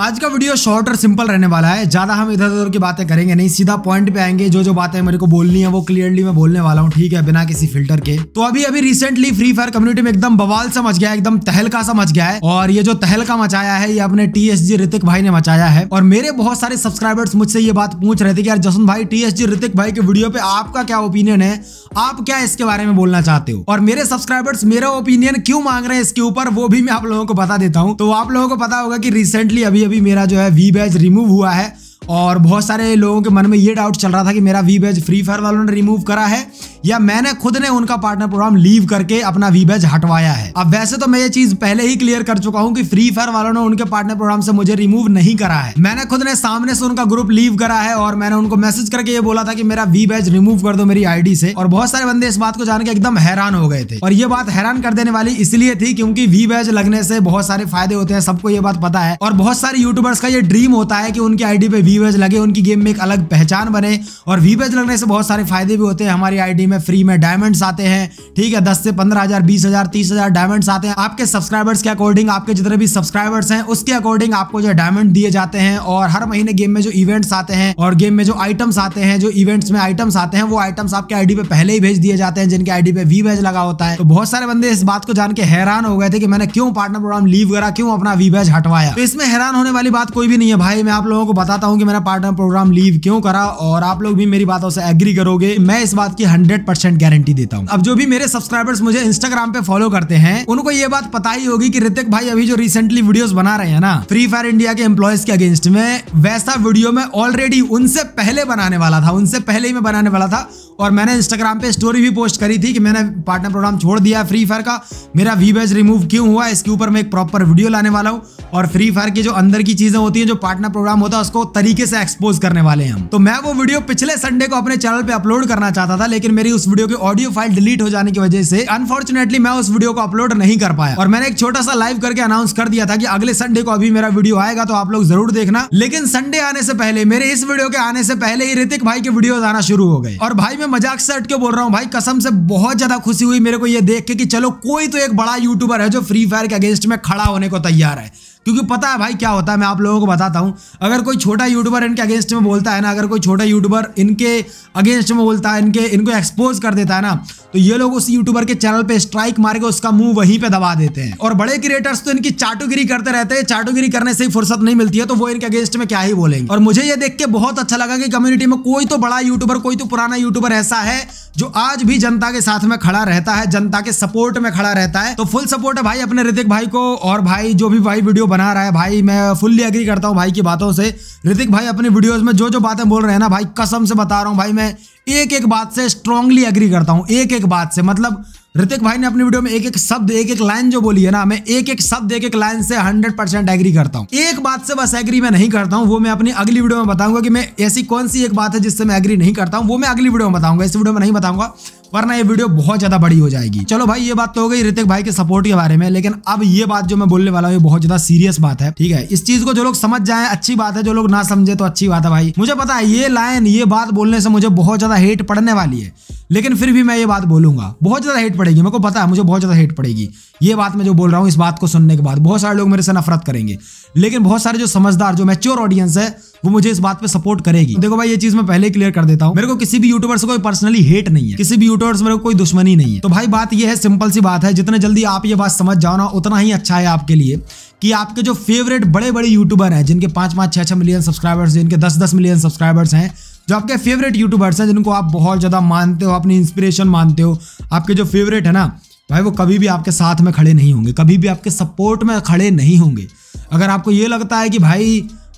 आज का video short और सिंपल रहने वाला है ज्यादा हम इधर उधर की बातें करेंगे नहीं सीधा पॉइंट पे आएंगे जो जो बातें मेरे को बोलनी है वो क्लियरली मैं बोलने वाला हूँ ठीक है बिना किसी फिल्टर के तो अभी अभी रिसेंटली फ्री फायर कम्युनिटी में एकदम बवाल सा मच गया एकदम तहलका सा मच गया है और ये जो तहलका मचाया है ये अपने टी एस जी ऋतिक भाई ने मचाया है और मेरे बहुत सारे सब्सक्राइबर्स मुझसे ये बात पूछ रहे थे कि यार जसुन भाई टी एस जी ऋतिक भाई के वीडियो पे आपका क्या ओपिनियन है आप क्या इसके बारे में बोलना चाहते हो और मेरे सब्सक्राइबर्स मेरा ओपिनियन क्यों मांग रहे हैं इसके ऊपर वो भी मैं आप लोगों को बता देता हूँ तो आप लोगों को पता होगा की रिसेंटली अभी भी मेरा जो है वी बैज रिमूव हुआ है और बहुत सारे लोगों के मन में ये डाउट चल रहा था कि मेरा वी बैज फ्री फायर वालों ने रिमूव करा है या मैंने खुद ने उनका पार्टनर प्रोग्राम लीव करके अपना वी बैज हटवाया है अब वैसे तो मैं ये चीज पहले ही क्लियर कर चुका हूँ कि फ्री फायर वालों ने उनके पार्टनर प्रोग्राम से मुझे रिमूव नहीं करा है मैंने खुद ने सामने से उनका ग्रुप लीव करा है और मैंने उनको मैसेज करके ये बोला था कि मेरा वी बैज रिमूव कर दो मेरी आईडी से और बहुत सारे बंदे इस बात को जान के एकदम हैरान हो गए थे और ये बात हैरान कर देने वाली इसलिए थी क्योंकि वी बैज लगने से बहुत सारे फायदे होते हैं सबको ये बात पता है और बहुत सारे यूट्यूबर्स का ये ड्रीम होता है कि उनकी आईडी पे वी वीवर्स लगे उनकी गेम में एक अलग पहचान बने और वीवर्स लगने से बहुत सारे फायदे भी होते हैं हमारी आईडी में फ्री में डायमंड्स आते हैं ठीक है दस से पंद्रह हजार बीस हजार तीस हजार डायमंड्स आते हैं आपके सब्सक्राइबर्स के अकॉर्डिंग आपके जितने भी सब्सक्राइबर्स हैं उसके अकॉर्डिंग आपको जो डायमंड दिए जाते हैं और हर महीने गेम में जो इवेंट्स आते हैं और गेम में जो आइटम्स आते हैं जो इवेंट्स में आइटम्स आते हैं वो आइटम्स आपके आईडी पे पहले ही भेज दिए जाते हैं जिनके आईडी पे वी बैज लगा होता है तो बहुत सारे बंदे इस बात को जान के हैरान हो गए थे कि मैंने क्यों पार्टनर प्रोग्राम लीव करा क्यों अपना वी बैज हटवाया तो इसमें हैरान होने वाली बात कोई भी नहीं है भाई मैं आप लोगों को बताता हूँ कि मेरा पार्ट टाइम प्रोग्राम लीव क्यों करा और आप लोग भी मेरी बातों से एग्री करोगे मैं इस बात की हंड्रेड गारंटी देता हूँ अब जो भी मेरे सब्सक्राइबर्स मुझे इंस्टाग्राम पे फॉलो करते हैं उनको ये बात पता ही होगी की ऋतिक भाई अभी जो रिसेंटली वीडियोस बना रहे हैं ना फ्री फायर इंडिया के एम्प्लॉयज के अगेंस्ट में वैसा वीडियो में ऑलरेडी उनसे पहले बनाने वाला था उनसे पहले ही मैं बनाने वाला था और मैंने इंस्टाग्राम पे स्टोरी भी पोस्ट करी थी कि मैंने पार्टनर प्रोग्राम छोड़ दिया फ्री फायर का मेरा वी बैज रिमूव क्यों हुआ इसके ऊपर मैं एक प्रॉपर वीडियो लाने वाला हूँ और फ्री फायर की जो अंदर की चीज़ें होती हैं जो पार्टनर प्रोग्राम होता है उसको तरीके तरीके से एक्सपोज करने वाले हैं तो मैं वो वीडियो पिछले संडे को अपने चैनल पे अपलोड करना चाहता था लेकिन मेरी उस वीडियो की ऑडियो फाइल डिलीट हो जाने की वजह से अनफॉर्चुनेटली मैं उस वीडियो को अपलोड नहीं कर पाया और मैंने एक छोटा सा लाइव करके अनाउंस कर दिया था कि अगले संडे को अभी मेरा वीडियो आएगा तो आप लोग जरूर देखना लेकिन संडे आने से पहले मेरे इस वीडियो के आने से पहले ही ऋतिक भाई के वीडियो आना शुरू हो गए और भाई मैं मजाक से हट के बोल रहा हूँ भाई कसम से बहुत ज्यादा खुशी हुई मेरे को यह देख के कि चलो कोई तो एक बड़ा यूट्यूबर है जो फ्री फायर के अगेंस्ट में खड़ा होने को तैयार है क्योंकि पता है भाई क्या होता है मैं आप लोगों को बताता हूँ अगर कोई छोटा यूट्यूबर इनके अगेंस्ट में बोलता है ना अगर कोई छोटा यूट्यूबर इनके अगेंस्ट में बोलता है इनके इनको एक्सपोज कर देता है ना तो ये लोग उस यूट्यूबर के चैनल पे स्ट्राइक मार के उसका मुंह वहीं पे दबा देते हैं और बड़े क्रिएटर्स तो इनकी चाटूगिरी करते रहते हैं चाटूगिरी करने से ही फुर्सत नहीं मिलती है तो वो इनके अगेंस्ट में क्या ही बोलेंगे और मुझे ये देख के बहुत अच्छा लगा कि कम्युनिटी में कोई तो बड़ा यूट्यूबर कोई तो पुराना यूट्यूबर ऐसा है जो आज भी जनता के साथ में खड़ा रहता है जनता के सपोर्ट में खड़ा रहता है तो फुल सपोर्ट है भाई अपने ऋतिक भाई को और भाई जो भी भाई वीडियो बना रहा है भाई मैं फुल्ली एग्री करता हूँ भाई की बातों से ऋतिक भाई अपने वीडियोज में जो जो बातें बोल रहे हैं ना भाई कसम से बता रहा हूँ भाई मैं एक एक बात से स्ट्रांगली एग्री करता हूँ एक एक बात से मतलब ऋतिक भाई ने अपनी वीडियो में एक एक शब्द एक एक लाइन जो बोली है ना मैं एक एक शब्द एक एक लाइन से हंड्रेड परसेंट एग्री करता हूँ एक बात से बस एग्री मैं नहीं करता हूँ वो मैं अपनी अगली वीडियो में बताऊंगा कि मैं ऐसी कौन सी एक बात है जिससे मैं एग्री नहीं करता हूँ वो मैं अगली वीडियो में बताऊंगा इस वीडियो में नहीं बताऊंगा वरना ये वीडियो बहुत ज्यादा बड़ी हो जाएगी चलो भाई ये बात तो हो गई ऋतिक भाई के सपोर्ट के बारे में लेकिन अब ये बात जो मैं बोलने वाला हूँ बहुत ज्यादा सीरियस बात है ठीक है इस चीज को जो लोग समझ जाए अच्छी बात है जो लोग ना समझे तो अच्छी बात है भाई मुझे पता है ये लाइन ये बात बोलने से मुझे बहुत ज्यादा हेट पड़ने वाली है लेकिन फिर भी मैं ये बात बोलूंगा बहुत ज्यादा हेट पड़ेगी मेरे को पता है मुझे बहुत ज्यादा हेट पड़ेगी ये बात मैं जो बोल रहा हूँ इस बात को सुनने के बाद बहुत सारे लोग मेरे से नफरत करेंगे लेकिन बहुत सारे जो समझदार जो मेच्योर ऑडियंस है वो मुझे इस बात पे सपोर्ट करेगी देखो भाई ये चीज मैं पहले क्लियर कर देता हूँ मेरे को किसी भी यूट्यूबर से कोई पर्सनली हेट नहीं है किसी भी यूट्यूबर से मेरे को कोई दुश्मनी नहीं है तो भाई बात यह है सिंपल सी बात है जितने जल्दी आप ये बात समझ जाओ ना उतना ही अच्छा है आपके लिए कि आपके जो फेवरेट बड़े बड़े यूट्यूबर हैं जिनके पांच पांच छह छह मिलियन सब्सक्राइबर्स जिनके दस दस मिलियन सब्सक्राइबर्स हैं जो आपके फेवरेट यूट्यूबर्स हैं जिनको आप बहुत ज़्यादा मानते हो अपनी इंस्पिरेशन मानते हो आपके जो फेवरेट है ना भाई वो कभी भी आपके साथ में खड़े नहीं होंगे कभी भी आपके सपोर्ट में खड़े नहीं होंगे अगर आपको ये लगता है कि भाई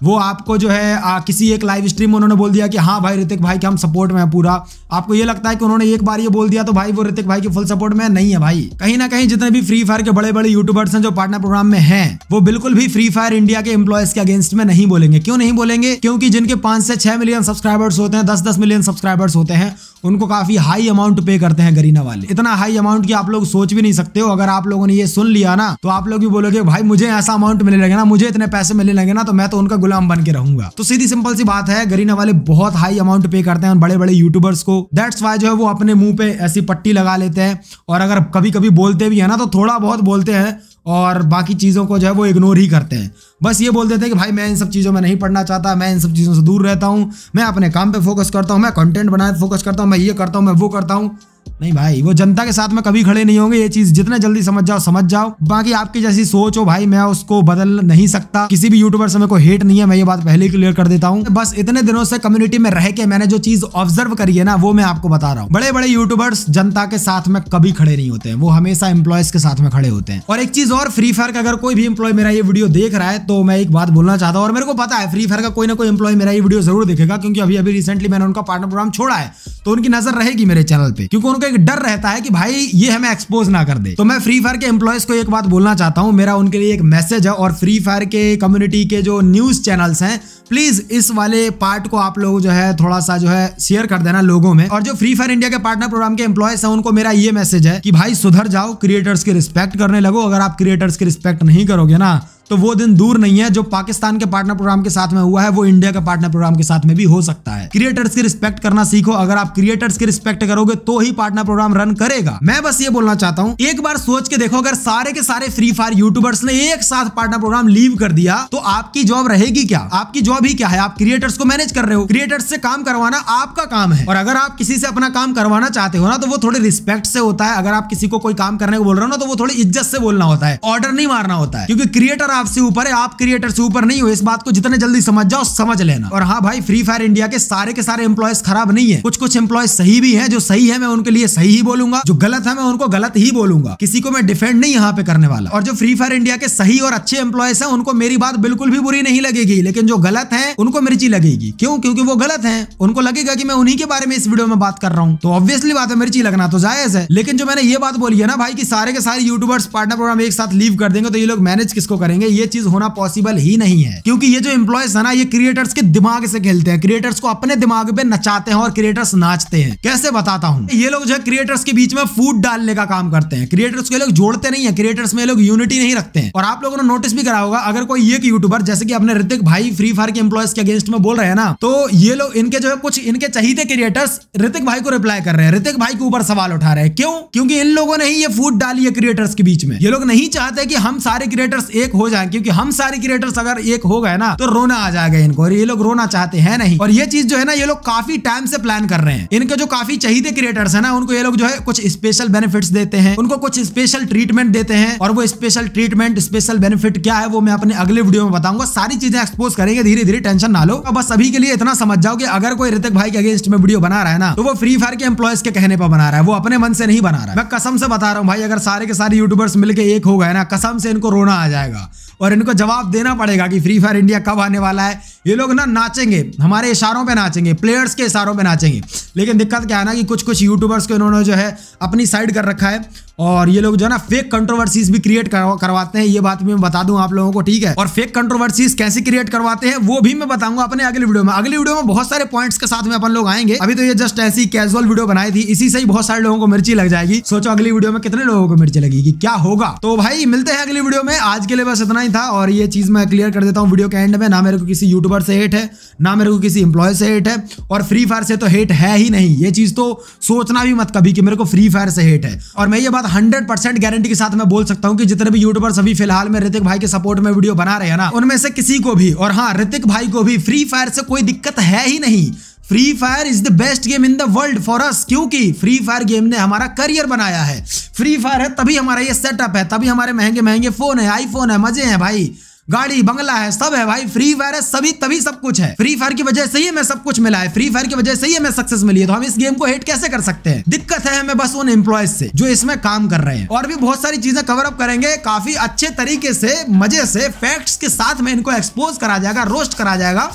वो आपको जो है आ, किसी एक लाइव स्ट्रीम में उन्होंने बोल दिया कि हाँ भाई ऋतिक भाई के हम सपोर्ट में है पूरा आपको ये लगता है कि उन्होंने एक बार ये बोल दिया तो भाई वो ऋतिक भाई के फुल सपोर्ट में नहीं है भाई कहीं ना कहीं जितने भी फ्री फायर के बड़े बड़े यूट्यूबर्स हैं जो पार्टनर प्रोग्राम में है वो बिल्कुल भी फ्री फायर इंडिया के एम्प्लॉयज के अगेंस्ट में नहीं बोलेंगे क्यों नहीं बोलेंगे क्योंकि जिनके पांच से छह मिलियन सब्सक्राइबर्स होते हैं दस दस मिलियन सब्सक्राइबर्स होते हैं उनको काफी हाई अमाउंट पे करते हैं गरीना वाले इतना हाई अमाउंट की आप लोग सोच भी नहीं सकते हो अगर आप लोगों ने ये सुन लिया ना तो आप लोग भी बोलोगे भाई मुझे ऐसा अमाउंट मिलने लगे ना मुझे इतने पैसे मिलने लगे ना तो मैं तो उनका गुलाम बन के रहूंगा तो सीधी सिंपल सी बात है गरीना वाले बहुत हाई अमाउंट पे करते हैं बड़े बड़े यूट्यूबर्स को दैट्स वाई जो है वो अपने मुंह पे ऐसी पट्टी लगा लेते हैं और अगर कभी कभी बोलते भी है ना तो थोड़ा बहुत बोलते हैं और बाकी चीज़ों को जो है वो इग्नोर ही करते हैं बस ये बोल देते हैं कि भाई मैं इन सब चीज़ों में नहीं पढ़ना चाहता मैं इन सब चीज़ों से दूर रहता हूँ मैं अपने काम पर फोकस करता हूँ मैं कंटेंट बनाने फोकस करता हूँ मैं ये करता हूँ मैं वो करता हूँ नहीं भाई वो जनता के साथ में कभी खड़े नहीं होंगे ये चीज जितना जल्दी समझ जाओ समझ जाओ बाकी आपकी जैसी सोच हो भाई मैं उसको बदल नहीं सकता किसी भी यूट्यूबर से मेरे को हेट नहीं है मैं ये बात पहले क्लियर कर देता हूँ बस इतने दिनों से कम्युनिटी में रह के मैंने जो चीज ऑब्जर्व करी है ना वो मैं आपको बता रहा हूँ बड़े बड़े यूट्यूबर्स जनता के साथ में कभी खड़े नहीं होते हैं वो हमेशा इम्प्लॉयज के साथ में खड़े होते हैं और एक चीज और फ्री फायर का अगर कोई भी इम्प्लॉय मेरा ये वीडियो देख रहा है तो मैं एक बात बोलना चाहता हूँ और मेरे को पता है फ्री फायर का कोई ना कोई एम्प्लॉय मेरा ये वीडियो जरूर देखेगा क्योंकि अभी अभी रिसेंटली मैंने उनका पार्टनर प्रोग्राम छोड़ा है तो उनकी नजर रहेगी मेरे चैनल पे क्योंकि उनका एक डर रहता है कि भाई ये हमें एक्सपोज ना कर दे तो मैं फ्री फायर के एम्प्लॉयज को एक बात बोलना चाहता हूँ मेरा उनके लिए एक मैसेज है और फ्री फायर के कम्युनिटी के जो न्यूज चैनल्स हैं प्लीज इस वाले पार्ट को आप लोग जो है थोड़ा सा जो है शेयर कर देना लोगों में और जो फ्री फायर इंडिया के पार्टनर प्रोग्राम के एम्प्लॉयज है उनको मेरा ये मैसेज है कि भाई सुधर जाओ क्रिएटर्स की रिस्पेक्ट करने लगो अगर आप क्रिएटर्स की रिस्पेक्ट नहीं करोगे ना तो वो दिन दूर नहीं है जो पाकिस्तान के पार्टनर प्रोग्राम के साथ में हुआ है वो इंडिया के पार्टनर प्रोग्राम के साथ में भी हो सकता है क्रिएटर्स की रिस्पेक्ट करना सीखो अगर आप क्रिएटर्स की रिस्पेक्ट करोगे तो ही पार्टनर प्रोग्राम रन करेगा मैं बस ये बोलना चाहता हूँ एक बार सोच के देखो अगर सारे के सारे फ्री फायर यूट्यूबर्स ने एक साथ पार्टनर प्रोग्राम लीव कर दिया तो आपकी जॉब रहेगी क्या आपकी जॉब ही क्या है आप क्रिएटर्स को मैनेज कर रहे हो क्रिएटर्स से काम करवाना आपका काम है और अगर आप किसी से अपना काम करवाना चाहते हो ना तो वो थोड़े रिस्पेक्ट से होता है अगर आप किसी को कोई काम करने को बोल रहे हो ना तो वो थोड़ी इज्जत से बोलना होता है ऑर्डर नहीं मारना होता है क्योंकि क्रिएटर आपसे ऊपर है आप क्रिएटर से ऊपर नहीं हो इस बात को जितने जल्दी समझ जाओ समझ लेना और हाँ भाई फ्री फायर इंडिया के सारे के सारे एम्प्लॉयज खराब नहीं है कुछ कुछ एम्प्लॉयज सही भी है जो सही है मैं उनके लिए सही ही बोलूंगा जो गलत है मैं उनको गलत ही बोलूंगा किसी को मैं डिफेंड नहीं यहाँ पे करने वाला और जो फ्री फायर इंडिया के सही और अच्छे एम्प्लॉयज है उनको मेरी बात बिल्कुल भी बुरी नहीं लगेगी लेकिन जो गलत है उनको मिर्ची लगेगी क्यों क्योंकि वो गलत है उनको लगेगा कि मैं उन्हीं के बारे में इस वीडियो में बात कर रहा हूँ तो ऑब्वियसली बात है मिर्ची लगना तो जायज है लेकिन जो मैंने ये बात बोली है ना भाई की सारे के सारे यूट्यूबर्स पार्टनर प्रोग्राम एक साथ लीव कर देंगे तो ये लोग मैनेज किसको करेंगे करेंगे ये चीज होना पॉसिबल ही नहीं है क्योंकि ये जो एम्प्लॉयज है ना ये क्रिएटर्स के दिमाग से खेलते हैं क्रिएटर्स को अपने दिमाग पे नचाते हैं और क्रिएटर्स नाचते हैं कैसे बताता हूँ ये लोग जो है क्रिएटर्स के बीच में फूड डालने का काम करते हैं क्रिएटर्स को लोग जोड़ते नहीं है क्रिएटर्स में लोग यूनिटी नहीं रखते हैं और आप लोगों ने नोटिस भी करा होगा अगर कोई एक यूट्यूबर जैसे कि अपने ऋतिक भाई फ्री फायर के एम्प्लॉयज के अगेंस्ट में बोल रहे हैं ना तो ये लोग इनके जो है कुछ इनके चाहिए क्रिएटर्स ऋतिक भाई को रिप्लाई कर रहे हैं ऋतिक भाई के ऊपर सवाल उठा रहे हैं क्यों क्योंकि इन लोगों ने ही ये फूड डाली है क्रिएटर्स के बीच में ये लोग नहीं चाहते कि हम सारे क्रिएटर्स एक हो जाए जाएंगे क्योंकि हम सारे क्रिएटर्स अगर एक हो गए ना तो रोना आ जाएगा इनको और ये लोग रोना चाहते हैं नहीं और ये चीज जो है ना ये लोग काफी टाइम से प्लान कर रहे हैं इनके जो काफी चाहिए क्रिएटर्स है ना उनको ये लोग जो है कुछ स्पेशल बेनिफिट देते हैं उनको कुछ स्पेशल ट्रीटमेंट देते हैं और वो स्पेशल ट्रीटमेंट स्पेशल बेनिफिट क्या है वो मैं अपने अगले वीडियो में बताऊंगा सारी चीजें एक्सपोज करेंगे धीरे धीरे टेंशन ना लो तो बस सभी के लिए इतना समझ जाओ कि अगर कोई ऋतिक भाई के अगेंस्ट में वीडियो बना रहा है ना तो वो फ्री फायर के एम्प्लॉयज के कहने पर बना रहा है वो अपने मन से नहीं बना रहा है मैं कसम से बता रहा हूँ भाई अगर सारे के सारे यूट्यूबर्स मिलकर एक हो गए ना कसम से इनको रोना आ जाएगा और इनको जवाब देना पड़ेगा कि फ्री फायर इंडिया कब आने वाला है ये लोग ना नाचेंगे हमारे इशारों पे नाचेंगे प्लेयर्स के इशारों पे नाचेंगे लेकिन दिक्कत क्या है ना कि कुछ कुछ यूट्यूबर्स को इन्होंने जो है अपनी साइड कर रखा है और ये लोग जो है ना फेक कंट्रोवर्सीज भी क्रिएट करवाते हैं ये बात भी मैं बता दूं आप लोगों को ठीक है और फेक कंट्रोवर्सीज कैसे क्रिएट करवाते हैं वो भी मैं बताऊंगा अपने अगले वीडियो में अगली वीडियो में बहुत सारे पॉइंट्स के साथ में अपन लोग आएंगे अभी तो ये जस्ट ऐसी कैजुअल वीडियो बनाई थी इसी से ही बहुत सारे लोगों को मिर्ची लग जाएगी सोचो अगली वीडियो में कितने लोगों को मिर्ची लगेगी क्या होगा तो भाई मिलते हैं अगली वीडियो में आज के लिए बस इतना ही था और ये चीज मैं क्लियर कर देता हूँ वीडियो के एंड में ना मेरे को किसी यूट्यूबर से हेट है ना मेरे को किसी इंप्लॉय से हेट है और फ्री फायर से तो हेट है ही नहीं ये चीज तो सोचना भी मत कभी कि मेरे को फ्री फायर से हेट है और मैं ये बात बात हंड्रेड परसेंट गारंटी के साथ मैं बोल सकता हूँ कि जितने भी यूट्यूबर सभी फिलहाल में ऋतिक भाई के सपोर्ट में वीडियो बना रहे हैं ना उनमें से किसी को भी और हाँ ऋतिक भाई को भी फ्री फायर से कोई दिक्कत है ही नहीं free fire is the best game in the world for us क्योंकि फ्री फायर गेम ने हमारा करियर बनाया है फ्री फायर है तभी हमारा ये सेटअप है तभी हमारे महंगे महंगे फोन है आईफोन है मजे हैं भाई गाड़ी बंगला है सब है भाई फ्री फायर है सभी तभी सब कुछ है फ्री फायर की वजह से ही हमें सब कुछ मिला है फ्री फायर की वजह से ही हमें सक्सेस मिली है तो हम इस गेम को हेट कैसे कर सकते हैं दिक्कत है हमें बस उन एम्प्लॉयज से जो इसमें काम कर रहे हैं और भी बहुत सारी चीजें कवर अप करेंगे काफी अच्छे तरीके से मजे से फैक्ट्स के साथ में इनको एक्सपोज करा जाएगा रोस्ट करा जाएगा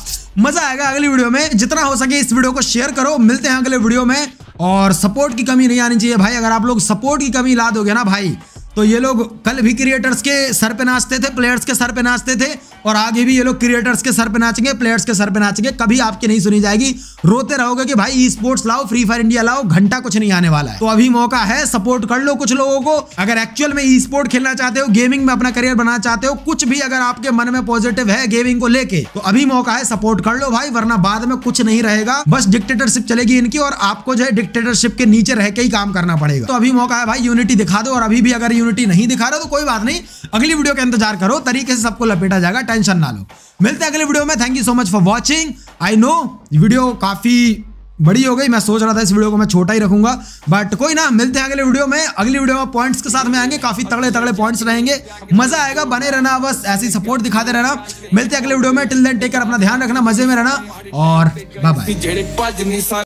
मजा आएगा अगली वीडियो में जितना हो सके इस वीडियो को शेयर करो मिलते हैं अगले वीडियो में और सपोर्ट की कमी नहीं आनी चाहिए भाई अगर आप लोग सपोर्ट की कमी ला दोगे ना भाई तो ये लोग कल भी क्रिएटर्स के सर पे नाचते थे प्लेयर्स के सर पे नाचते थे और आगे भी ये लोग क्रिएटर्स के सर पे नाचेंगे प्लेयर्स के सर पे नाचेंगे कभी आपकी नहीं सुनी जाएगी रोते रहोगे कि भाई ई स्पोर्ट्स लाओ फ्री फायर इंडिया लाओ घंटा कुछ नहीं आने वाला है तो अभी मौका है सपोर्ट कर लो कुछ लोगों को अगर एक्चुअल में ई स्पोर्ट खेलना चाहते हो गेमिंग में अपना करियर बनाना चाहते हो कुछ भी अगर आपके मन में पॉजिटिव है गेमिंग को लेके तो अभी मौका है सपोर्ट कर लो भाई वरना बाद में कुछ नहीं रहेगा बस डिक्टेटरशिप चलेगी इनकी और आपको जो है डिक्टेटरशिप के नीचे रह के ही काम करना पड़ेगा तो अभी मौका है भाई यूनिटी दिखा दो और अभी भी अगर यूनिटी नहीं दिखा रहे तो कोई बात नहीं अगली वीडियो का इंतजार करो तरीके से सबको लपेटा जाएगा टेंशन ना लो मिलते हैं अगले वीडियो में thank you so much for watching I know video काफ़ी बड़ी हो गई मैं सोच रहा था इस वीडियो को मैं छोटा ही रखूंगा बट कोई ना मिलते हैं अगले वीडियो में अगली वीडियो में पॉइंट्स के साथ में आएंगे काफी तगड़े तगड़े पॉइंट्स रहेंगे मजा आएगा बने रहना बस ऐसी सपोर्ट दिखाते रहना मिलते हैं अगले वीडियो में टिल देन टेक कर अपना ध्यान रखना मजे में रहना और बाय